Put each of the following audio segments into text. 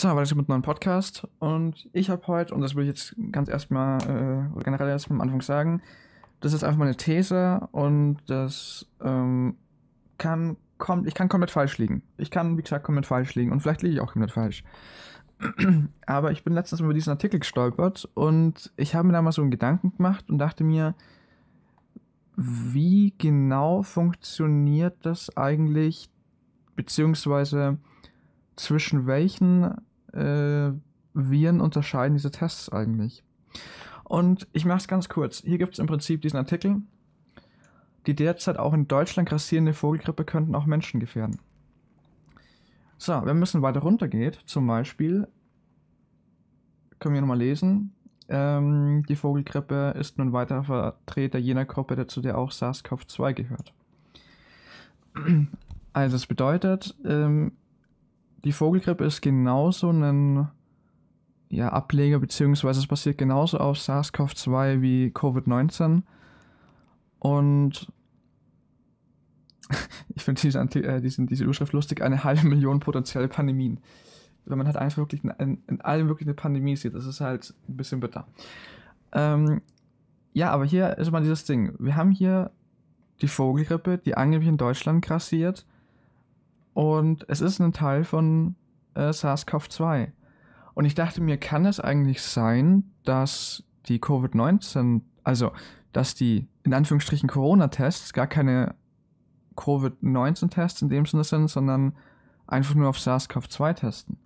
So, weiter geht's mit einem neuen Podcast und ich habe heute, und das will ich jetzt ganz erstmal, äh, oder generell erstmal am Anfang sagen, das ist einfach meine These und das ähm, kann, kommt, ich kann komplett falsch liegen. Ich kann, wie gesagt, komplett falsch liegen und vielleicht liege ich auch komplett falsch. Aber ich bin letztens über diesen Artikel gestolpert und ich habe mir da mal so einen Gedanken gemacht und dachte mir, wie genau funktioniert das eigentlich, beziehungsweise zwischen welchen äh, Viren unterscheiden diese Tests eigentlich? Und ich mache es ganz kurz. Hier gibt es im Prinzip diesen Artikel. Die derzeit auch in Deutschland grassierende Vogelgrippe könnten auch Menschen gefährden. So, wenn man ein bisschen weiter runter geht, zum Beispiel, können wir nochmal lesen, ähm, die Vogelgrippe ist nun weiterer Vertreter jener Gruppe, der, zu der auch SARS-CoV-2 gehört. Also das bedeutet, ähm, die Vogelgrippe ist genauso ein ja, Ableger, beziehungsweise es passiert genauso auf SARS-CoV-2 wie Covid-19. Und ich finde diese, äh, diesen, diese Überschrift lustig, eine halbe Million potenzielle Pandemien. Wenn man halt einfach wirklich in, in, in allem wirklich eine Pandemie sieht, das ist halt ein bisschen bitter. Ähm, ja, aber hier ist mal dieses Ding. Wir haben hier die Vogelgrippe, die angeblich in Deutschland grassiert. Und es ist ein Teil von äh, SARS-CoV-2. Und ich dachte mir, kann es eigentlich sein, dass die Covid-19, also dass die in Anführungsstrichen Corona-Tests gar keine Covid-19-Tests in dem Sinne sind, sondern einfach nur auf SARS-CoV-2 testen.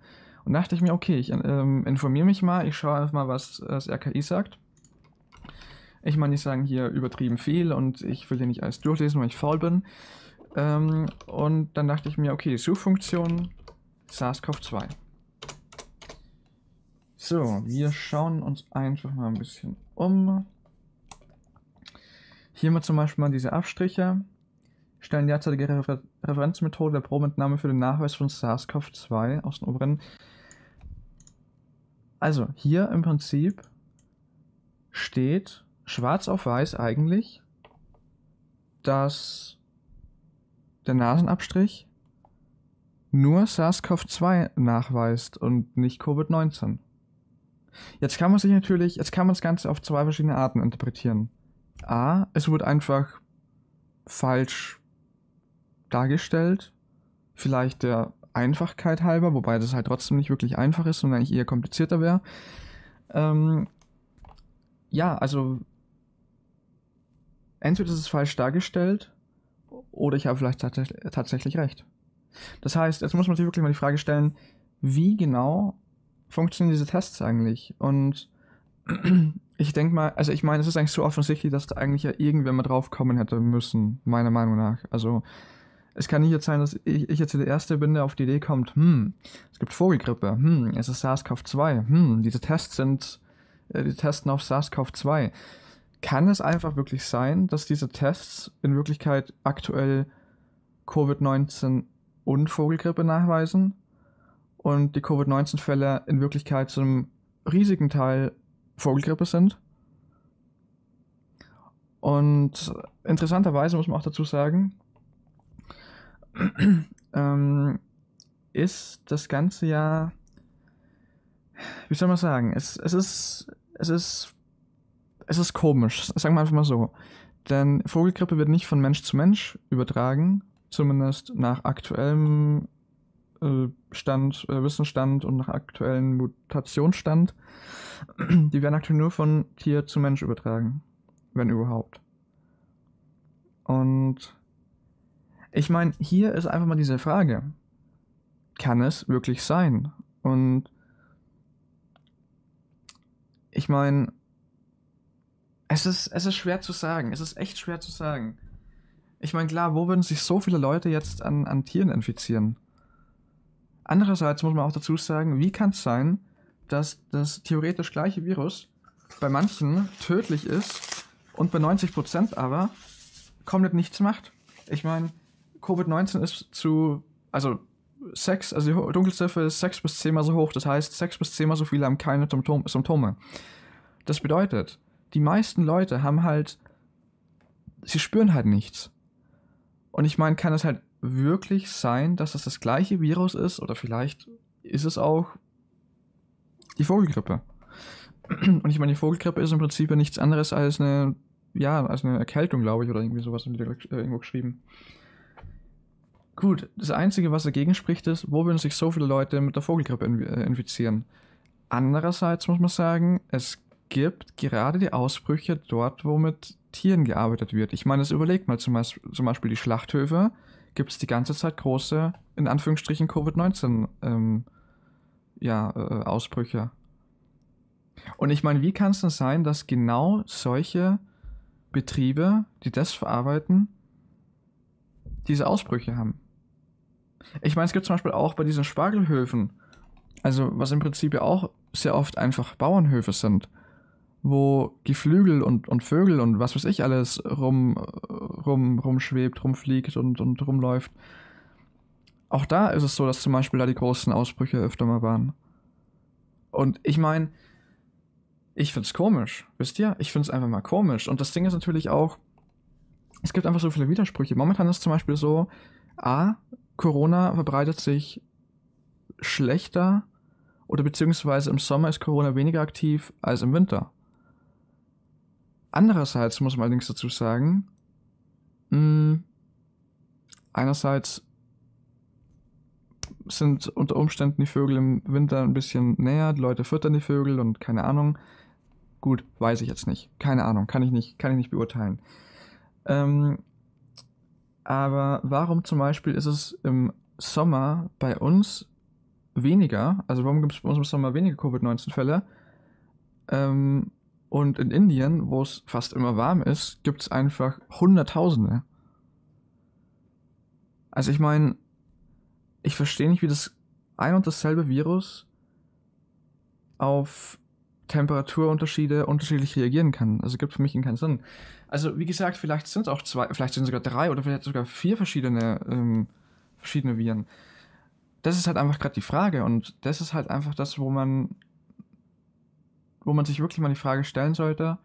Und dachte ich mir, okay, ich ähm, informiere mich mal, ich schaue einfach mal, was das RKI sagt. Ich meine, ich sage hier übertrieben viel und ich will hier nicht alles durchlesen, weil ich faul bin. Ähm, und dann dachte ich mir, okay, Suchfunktion SARS-CoV-2. So, wir schauen uns einfach mal ein bisschen um. Hier mal zum Beispiel mal diese Abstriche. Stellen derzeitige Refer Referenzmethode der Probenentnahme für den Nachweis von SARS-CoV-2 aus den oberen. Also, hier im Prinzip steht schwarz auf weiß eigentlich, dass der Nasenabstrich nur SARS-CoV-2 nachweist und nicht Covid-19. Jetzt kann man sich natürlich, jetzt kann man das Ganze auf zwei verschiedene Arten interpretieren. A, es wurde einfach falsch dargestellt, vielleicht der Einfachkeit halber, wobei das halt trotzdem nicht wirklich einfach ist sondern eigentlich eher komplizierter wäre. Ähm, ja, also entweder ist es falsch dargestellt oder ich habe vielleicht tatsächlich recht. Das heißt, jetzt muss man sich wirklich mal die Frage stellen, wie genau funktionieren diese Tests eigentlich? Und ich denke mal, also ich meine, es ist eigentlich so offensichtlich, dass da eigentlich ja irgendwer mal drauf kommen hätte müssen, meiner Meinung nach. Also es kann nicht jetzt sein, dass ich, ich jetzt der Erste bin, der auf die Idee kommt, hm, es gibt Vogelgrippe, hm, es ist SARS-CoV-2, hm, diese Tests sind, äh, die testen auf SARS-CoV-2 kann es einfach wirklich sein, dass diese Tests in Wirklichkeit aktuell Covid-19 und Vogelgrippe nachweisen und die Covid-19-Fälle in Wirklichkeit zu einem riesigen Teil Vogelgrippe sind? Und interessanterweise muss man auch dazu sagen, ähm, ist das ganze ja, wie soll man sagen, es, es, ist, es ist es ist komisch, sagen wir einfach mal so. Denn Vogelgrippe wird nicht von Mensch zu Mensch übertragen, zumindest nach aktuellem äh, Stand, äh, Wissensstand und nach aktuellem Mutationsstand. Die werden aktuell nur von Tier zu Mensch übertragen, wenn überhaupt. Und ich meine, hier ist einfach mal diese Frage. Kann es wirklich sein? Und ich meine, es ist, es ist schwer zu sagen. Es ist echt schwer zu sagen. Ich meine, klar, wo würden sich so viele Leute jetzt an, an Tieren infizieren? Andererseits muss man auch dazu sagen, wie kann es sein, dass das theoretisch gleiche Virus bei manchen tödlich ist und bei 90% aber komplett nichts macht? Ich meine, Covid-19 ist zu, also 6, also die Dunkelziffer ist 6 bis 10 mal so hoch. Das heißt, 6 bis 10 mal so viele haben keine Symptome. Das bedeutet, die meisten Leute haben halt, sie spüren halt nichts. Und ich meine, kann es halt wirklich sein, dass das das gleiche Virus ist oder vielleicht ist es auch die Vogelgrippe. Und ich meine, die Vogelgrippe ist im Prinzip ja nichts anderes als eine, ja, als eine Erkältung, glaube ich, oder irgendwie sowas äh, irgendwo geschrieben. Gut, das Einzige, was dagegen spricht, ist, wo würden sich so viele Leute mit der Vogelgrippe äh, infizieren? Andererseits muss man sagen, es gibt gerade die Ausbrüche dort, wo mit Tieren gearbeitet wird. Ich meine, es überlegt mal zum, zum Beispiel die Schlachthöfe, gibt es die ganze Zeit große, in Anführungsstrichen, Covid-19 ähm, ja, äh, Ausbrüche. Und ich meine, wie kann es denn sein, dass genau solche Betriebe, die das verarbeiten, diese Ausbrüche haben? Ich meine, es gibt zum Beispiel auch bei diesen Spargelhöfen, also was im Prinzip ja auch sehr oft einfach Bauernhöfe sind wo Geflügel und, und Vögel und was weiß ich alles rum, rum, rumschwebt, rumfliegt und, und rumläuft. Auch da ist es so, dass zum Beispiel da die großen Ausbrüche öfter mal waren. Und ich meine, ich find's komisch, wisst ihr? Ich find's einfach mal komisch. Und das Ding ist natürlich auch, es gibt einfach so viele Widersprüche. Momentan ist zum Beispiel so, A, Corona verbreitet sich schlechter oder beziehungsweise im Sommer ist Corona weniger aktiv als im Winter. Andererseits muss man allerdings dazu sagen, mh, mm, einerseits sind unter Umständen die Vögel im Winter ein bisschen näher, die Leute füttern die Vögel und keine Ahnung. Gut, weiß ich jetzt nicht. Keine Ahnung, kann ich nicht, kann ich nicht beurteilen. Ähm, aber warum zum Beispiel ist es im Sommer bei uns weniger? Also warum gibt es bei uns im Sommer weniger Covid-19-Fälle? Ähm, und in Indien, wo es fast immer warm ist, gibt es einfach Hunderttausende. Also ich meine, ich verstehe nicht, wie das ein und dasselbe Virus auf Temperaturunterschiede unterschiedlich reagieren kann. Also gibt für mich keinen Sinn. Also wie gesagt, vielleicht sind es auch zwei, vielleicht sind sogar drei oder vielleicht sogar vier verschiedene, ähm, verschiedene Viren. Das ist halt einfach gerade die Frage und das ist halt einfach das, wo man wo man sich wirklich mal die Frage stellen sollte,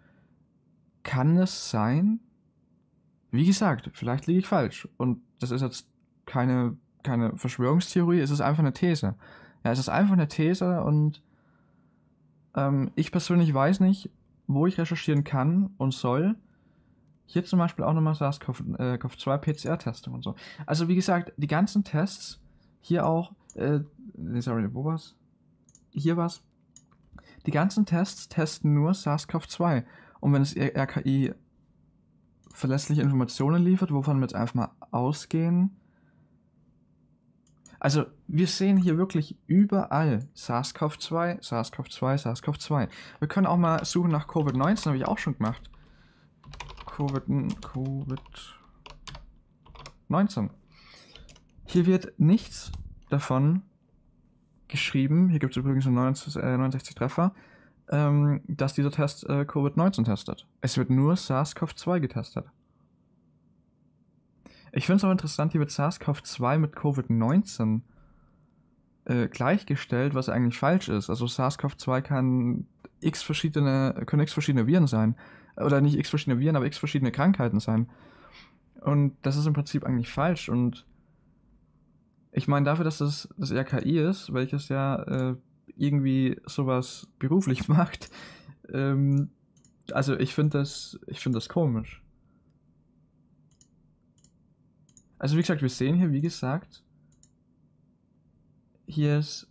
kann es sein? Wie gesagt, vielleicht liege ich falsch. Und das ist jetzt keine, keine Verschwörungstheorie, es ist einfach eine These. Ja, es ist einfach eine These und ähm, ich persönlich weiß nicht, wo ich recherchieren kann und soll. Hier zum Beispiel auch nochmal SARS-CoV-2-PCR-Testung äh, und so. Also wie gesagt, die ganzen Tests, hier auch, äh, sorry, wo war's? Hier war's. Die ganzen Tests testen nur SARS-CoV-2. Und wenn das e RKI verlässliche Informationen liefert, wovon wir jetzt einfach mal ausgehen. Also wir sehen hier wirklich überall SARS-CoV-2, SARS-CoV-2, SARS-CoV-2. Wir können auch mal suchen nach Covid-19, habe ich auch schon gemacht. Covid-19. COVID hier wird nichts davon geschrieben, hier gibt es übrigens einen 69 äh, Treffer, ähm, dass dieser Test äh, Covid-19 testet. Es wird nur SARS-CoV-2 getestet. Ich finde es auch interessant, hier wird SARS-CoV-2 mit Covid-19 äh, gleichgestellt, was eigentlich falsch ist. Also SARS-CoV-2 kann x verschiedene, können x verschiedene Viren sein. Oder nicht x verschiedene Viren, aber x verschiedene Krankheiten sein. Und das ist im Prinzip eigentlich falsch. Und ich meine, dafür, dass das das RKI ist, welches ja äh, irgendwie sowas beruflich macht, ähm, also ich finde das, ich das komisch. Also wie gesagt, wir sehen hier, wie gesagt, hier ist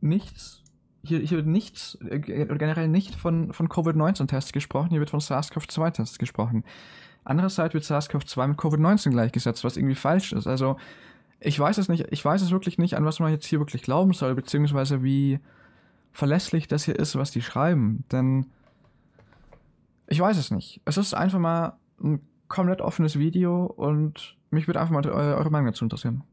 nichts, hier, hier wird nichts, äh, generell nicht von, von Covid-19-Tests gesprochen, hier wird von SARS-CoV-2-Tests gesprochen. Andererseits wird SARS-CoV-2 mit Covid-19 gleichgesetzt, was irgendwie falsch ist. Also ich weiß es nicht, ich weiß es wirklich nicht, an was man jetzt hier wirklich glauben soll, beziehungsweise wie verlässlich das hier ist, was die schreiben. Denn ich weiß es nicht. Es ist einfach mal ein komplett offenes Video und mich würde einfach mal äh, eure Meinung dazu interessieren.